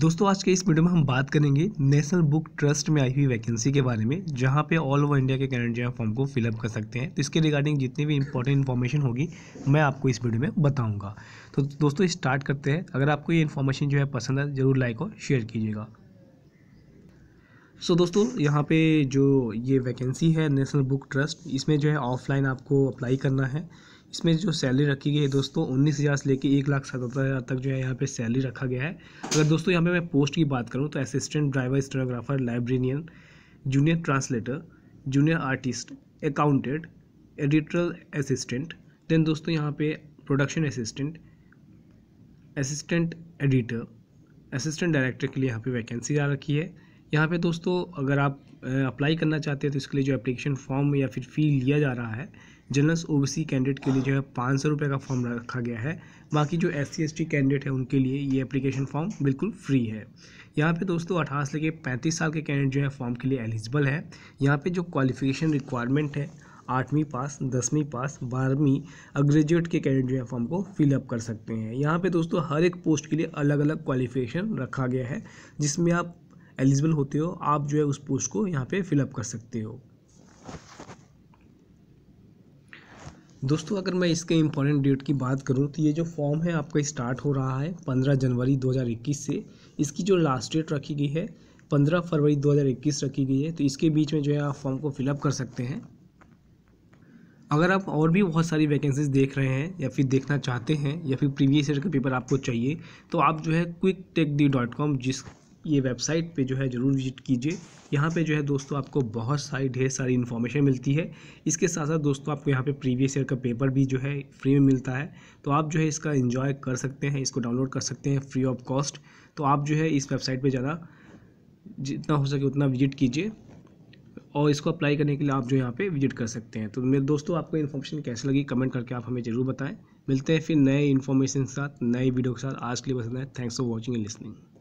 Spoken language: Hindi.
दोस्तों आज के इस वीडियो में हम बात करेंगे नेशनल बुक ट्रस्ट में आई हुई वैकेंसी के बारे में जहां पे ऑल ओवर इंडिया के कैंडिडेट जो है फॉर्म को फिलअप कर सकते हैं तो इसके रिगार्डिंग जितनी भी इंपॉर्टेंट इन्फॉर्मेशन होगी मैं आपको इस वीडियो में बताऊंगा तो दोस्तों स्टार्ट करते हैं अगर आपको ये इन्फॉर्मेशन जो है पसंद है ज़रूर लाइक और शेयर कीजिएगा सो so, दोस्तों यहाँ पे जो ये वैकेंसी है नेशनल बुक ट्रस्ट इसमें जो है ऑफलाइन आपको अप्लाई करना है इसमें जो सैलरी रखी गई है दोस्तों उन्नीस हज़ार से लेकर एक लाख सतहत्तर हज़ार तक जो है यहाँ पे सैलरी रखा गया है अगर दोस्तों यहाँ पे मैं पोस्ट की बात करूँ तो assistant driver stenographer librarian junior translator junior artist accountant editorial assistant then दोस्तों यहाँ पे production assistant assistant editor assistant director के लिए यहाँ पर वैकेंसी आ रखी है यहाँ पे दोस्तों अगर आप अप्लाई करना चाहते हैं तो इसके लिए जो एप्लीकेशन फॉर्म या फिर फ़ी लिया जा रहा है generals O B C candidate के लिए जो है पाँच सौ रुपये का फॉर्म रखा गया है बाकी जो S C S T candidate है उनके लिए ये एप्लीकेशन फॉर्म बिल्कुल फ्री है यहाँ पे दोस्तों अठारह से लेके पैंतीस साल के कैंडिडेट जो है फॉर्म के लिए एलिजिबल है यहाँ पर जो क्वालिफिकेशन रिक्वायरमेंट है आठवीं पास दसवीं पास बारहवीं ग्रेजुएट के कैंडिडेट जो है फॉर्म को फिलअप कर सकते हैं यहाँ पे दोस्तों हर एक पोस्ट के लिए अलग अलग क्वालिफिकेशन रखा गया है जिसमें आप एलिजिबल होते हो आप जो है उस पोस्ट को यहाँ पे फिलअप कर सकते हो दोस्तों अगर मैं इसके इम्पॉर्टेंट डेट की बात करूं तो ये जो फॉर्म है आपका स्टार्ट हो रहा है पंद्रह जनवरी इक्कीस से इसकी जो लास्ट डेट रखी गई है पंद्रह फरवरी इक्कीस रखी गई है तो इसके बीच में जो है आप फॉर्म को फिलअप कर सकते हैं अगर आप और भी बहुत सारी वैकेंसीज देख रहे हैं या फिर देखना चाहते हैं या फिर प्रीवियस ईयर का पेपर आपको चाहिए तो आप जो है quick tech D dot com जिस ये वेबसाइट पे जो है ज़रूर विजिट कीजिए यहाँ पे जो है दोस्तों आपको बहुत सारी ढेर सारी इन्फॉर्मेशन मिलती है इसके साथ साथ दोस्तों आपको यहाँ पे प्रीवियस ईयर का पेपर भी जो है फ्री में मिलता है तो आप जो है इसका इन्जॉय कर सकते हैं इसको डाउनलोड कर सकते हैं फ्री ऑफ कॉस्ट तो आप जो है इस वेबसाइट पर ज़्यादा जितना हो सके उतना विजिट कीजिए और इसको अप्लाई करने के लिए आप जो यहाँ पे विजिट कर सकते हैं तो मेरे दोस्तों आपको इन्फॉर्मेशन कैसे लगी कमेंट करके आप हमें ज़रूर बताएं मिलते हैं फिर नए इन्फॉर्मेशन के साथ नए वीडियो के साथ आज के लिए बस इतना है thanks for watching and listening